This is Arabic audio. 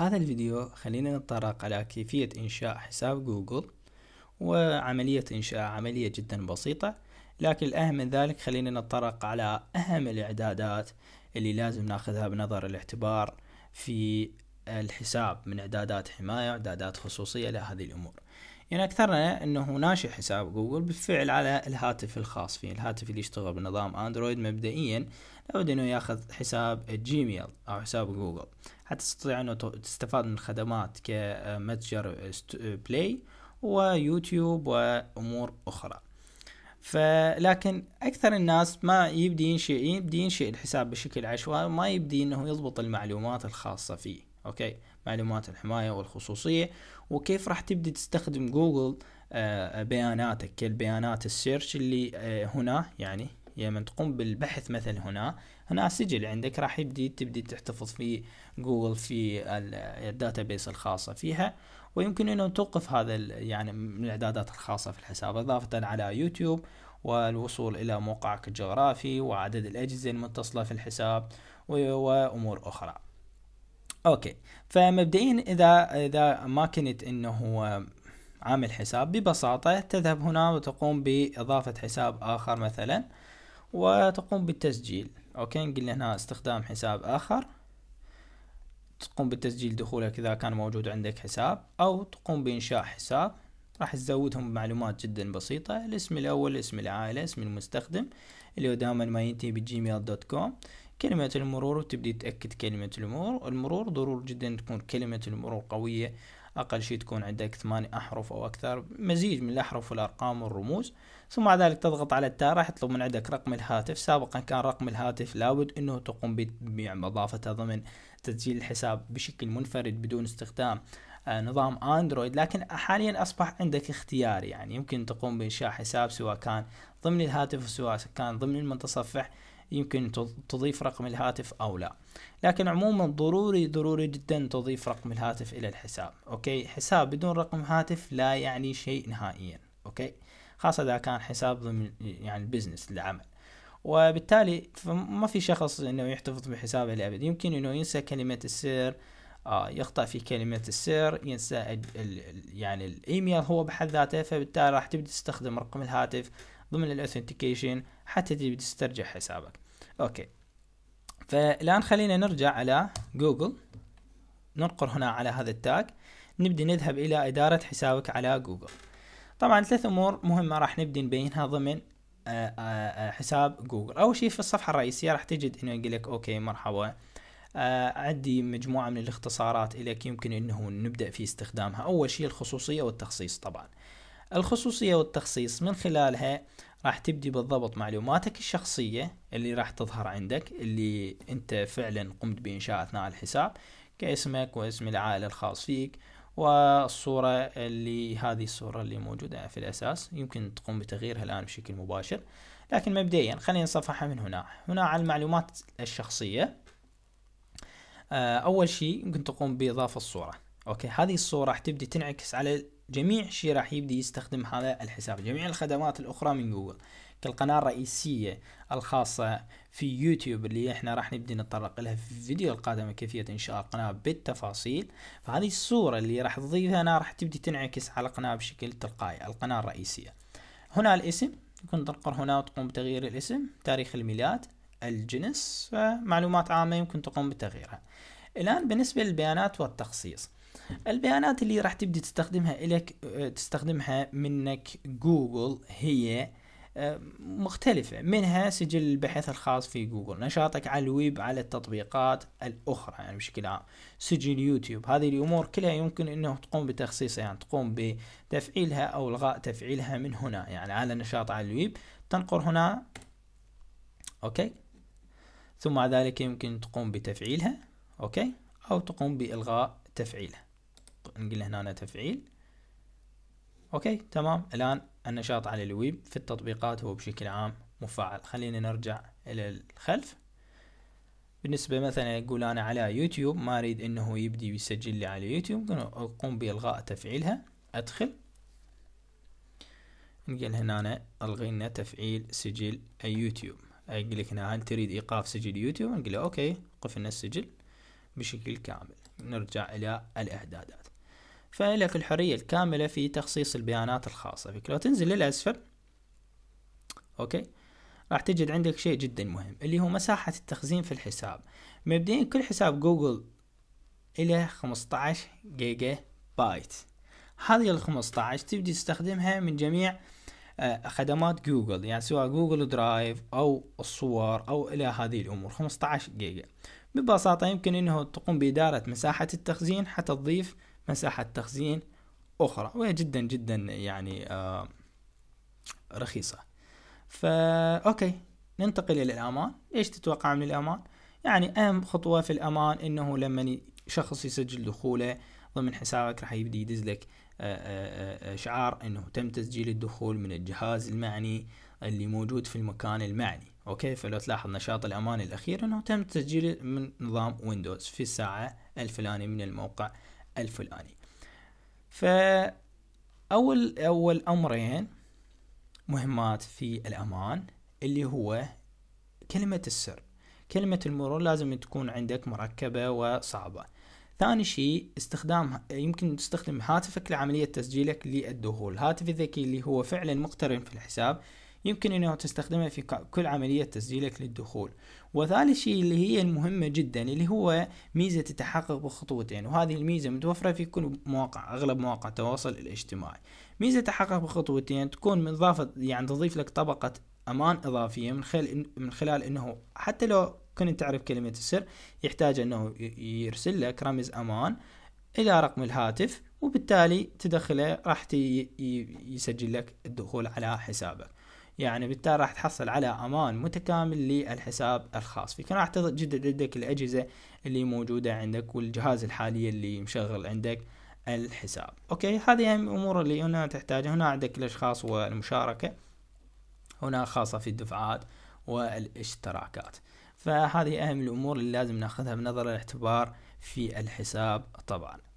بهذا الفيديو خلينا نتطرق على كيفية إنشاء حساب جوجل وعملية إنشاء عملية جدا بسيطة لكن الأهم من ذلك خلينا نتطرق على أهم الإعدادات اللي لازم ناخذها بنظر الاعتبار في الحساب من إعدادات حماية وإعدادات خصوصية لهذه الأمور يعني أكثرنا أنه ناشئ حساب جوجل بالفعل على الهاتف الخاص فيه الهاتف اللي يشتغل بنظام أندرويد مبدئيا لابد أنه يأخذ حساب جيميل أو حساب جوجل حتى تستطيع أنه تستفاد من خدمات كمتجر بلاي ويوتيوب وأمور أخرى فلكن اكثر الناس ما يبدي ينشئ يبدي ينشئ الحساب بشكل عشوائي وما يبدي انه يضبط المعلومات الخاصه فيه اوكي معلومات الحماية والخصوصية وكيف راح تبدي تستخدم جوجل آه، بياناتك كالبيانات السيرش اللي آه، هنا يعني لما يعني تقوم بالبحث مثلا هنا هنا سجل عندك راح يبدي تبدي تحتفظ في جوجل في آه، الداتابيس الخاصة فيها ويمكن انه توقف هذا يعني من الاعدادات الخاصة في الحساب اضافة على يوتيوب والوصول الى موقعك الجغرافي وعدد الاجهزة المتصلة في الحساب وامور اخرى اوكي فمبدئيا اذا اذا ما كنت انه هو عامل حساب ببساطة تذهب هنا وتقوم بإضافة حساب آخر مثلا وتقوم بالتسجيل أوكي نقول هنا استخدام حساب آخر تقوم بالتسجيل دخولك إذا كان موجود عندك حساب أو تقوم بإنشاء حساب راح تزودهم بمعلومات جدا بسيطة الاسم الأول اسم العائلة اسم المستخدم اللي هو دائما ما ينتهي بجيميل دوت كوم كلمة المرور وتبدي تأكد كلمة المرور المرور ضروري جدا تكون كلمة المرور قوية أقل شيء تكون عندك ثمانية أحرف أو أكثر مزيج من الأحرف والأرقام والرموز ثم بعد ذلك تضغط على التاء راح يطلب من عندك رقم الهاتف سابقا كان رقم الهاتف لابد أنه تقوم بإضافته ضمن تسجيل الحساب بشكل منفرد بدون استخدام آه، نظام اندرويد لكن حاليا اصبح عندك اختيار يعني يمكن تقوم بانشاء حساب سواء كان ضمن الهاتف سواء كان ضمن المتصفح يمكن تضيف رقم الهاتف أو لا لكن عموما ضروري ضروري جدا تضيف رقم الهاتف إلى الحساب أوكي حساب بدون رقم هاتف لا يعني شيء نهائيا أوكي خاصة إذا كان حساب ضمن يعني بزنس العمل وبالتالي ما في شخص انه يحتفظ بحسابه لابد يمكن انه ينسى كلمة السر آه يخطأ في كلمة السر ينسى الـ الـ يعني الايميل هو بحد ذاته فبالتالي راح تبدي تستخدم رقم الهاتف ضمن الاوثنتيكيشن حتى تجي تسترجع حسابك اوكي فالان خلينا نرجع على جوجل ننقر هنا على هذا التاج نبدي نذهب الى ادارة حسابك على جوجل طبعا ثلاث امور مهمة راح نبدي نبينها ضمن آه، آه، آه، حساب جوجل اول شيء في الصفحة الرئيسية راح تجد انه يقول لك اوكي مرحبا عندي مجموعة من الاختصارات لك يمكن انه نبدأ في استخدامها اول شيء الخصوصية والتخصيص طبعا الخصوصية والتخصيص من خلالها راح تبدي بالضبط معلوماتك الشخصية اللي راح تظهر عندك اللي انت فعلا قمت بإنشاء أثناء الحساب كاسمك واسم العائلة الخاص فيك والصورة اللي هذه الصورة اللي موجودة في الأساس يمكن تقوم بتغييرها الآن بشكل مباشر لكن مبدئيا خلينا نصفحها من هنا هنا على المعلومات الشخصية آه، أول شيء يمكن تقوم بإضافة الصورة أوكي هذه الصورة راح تبدي تنعكس على جميع شيء راح يبدي يستخدم هذا الحساب جميع الخدمات الأخرى من جوجل كالقناة الرئيسية الخاصة في يوتيوب اللي احنا راح نبدي نتطرق لها في الفيديو القادم كيفية انشاء القناة بالتفاصيل فهذه الصورة اللي راح تضيفها انا راح تبدي تنعكس على القناة بشكل تلقائي القناة الرئيسية هنا الاسم يمكن تنقر هنا وتقوم بتغيير الاسم تاريخ الميلاد الجنس معلومات عامة يمكن تقوم بتغييرها الآن بالنسبة للبيانات والتخصيص البيانات اللي راح تبدي تستخدمها إلك آه، تستخدمها منك جوجل هي آه، مختلفة منها سجل البحث الخاص في جوجل نشاطك على الويب على التطبيقات الأخرى يعني بشكل عام سجل يوتيوب هذه الأمور كلها يمكن أنه تقوم بتخصيصها يعني تقوم بتفعيلها أو إلغاء تفعيلها من هنا يعني على نشاط على الويب تنقر هنا أوكي ثم بعد ذلك يمكن تقوم بتفعيلها أوكي أو تقوم بإلغاء تفعيلها نقول هنا تفعيل اوكي تمام الان النشاط على الويب في التطبيقات هو بشكل عام مفعل خلينا نرجع الى الخلف بالنسبة مثلا يقول أنا على يوتيوب ما أريد أنه يبدي يسجل لي على يوتيوب أقوم بإلغاء تفعيلها أدخل نقول هنا أنا الغينا تفعيل سجل اليوتيوب أقول لك هنا هل تريد إيقاف سجل يوتيوب نقول أوكي قفلنا السجل بشكل كامل نرجع إلى الإعدادات فلك الحرية الكاملة في تخصيص البيانات الخاصة فيك لو تنزل للأسفل أوكي راح تجد عندك شيء جدا مهم اللي هو مساحة التخزين في الحساب مبدئيا كل حساب جوجل إلى 15 جيجا بايت هذه ال 15 تبدي تستخدمها من جميع آه، خدمات جوجل يعني سواء جوجل درايف أو الصور أو إلى هذه الأمور 15 جيجا ببساطة يمكن أنه تقوم بإدارة مساحة التخزين حتى تضيف مساحة تخزين أخرى وهي جدا جدا يعني آه، رخيصة فا أوكي ننتقل إلى الأمان إيش تتوقع من الأمان؟ يعني أهم خطوة في الأمان إنه لما شخص يسجل دخوله ضمن حسابك راح يبدي يدز لك آه، آه، شعار إنه تم تسجيل الدخول من الجهاز المعني اللي موجود في المكان المعني أوكي فلو تلاحظ نشاط الأمان الأخير إنه تم تسجيل من نظام ويندوز في الساعة الفلانية من الموقع الفلاني فأول أول أمرين مهمات في الأمان اللي هو كلمة السر كلمة المرور لازم تكون عندك مركبة وصعبة ثاني شيء استخدام يمكن تستخدم هاتفك لعملية تسجيلك للدخول هاتف الذكي اللي هو فعلا مقترن في الحساب يمكن أنه تستخدمها في كل عملية تسجيلك للدخول وثالث شيء اللي هي المهمة جدا اللي هو ميزة تتحقق بخطوتين وهذه الميزة متوفرة في كل مواقع أغلب مواقع التواصل الاجتماعي ميزة تتحقق بخطوتين تكون من ضافة يعني تضيف لك طبقة أمان إضافية من خلال من خلال أنه حتى لو كنت تعرف كلمة السر يحتاج أنه يرسل لك رمز أمان إلى رقم الهاتف وبالتالي تدخله راح يسجل لك الدخول على حسابك يعني بالتالي راح تحصل على امان متكامل للحساب الخاص فيك راح تجدد عندك الاجهزه اللي موجوده عندك والجهاز الحالي اللي مشغل عندك الحساب اوكي هذه الامور يعني اللي هنا تحتاجها هنا عندك الاشخاص والمشاركه هنا خاصه في الدفعات والاشتراكات فهذه اهم الامور اللي لازم ناخذها بنظر الاعتبار في الحساب طبعا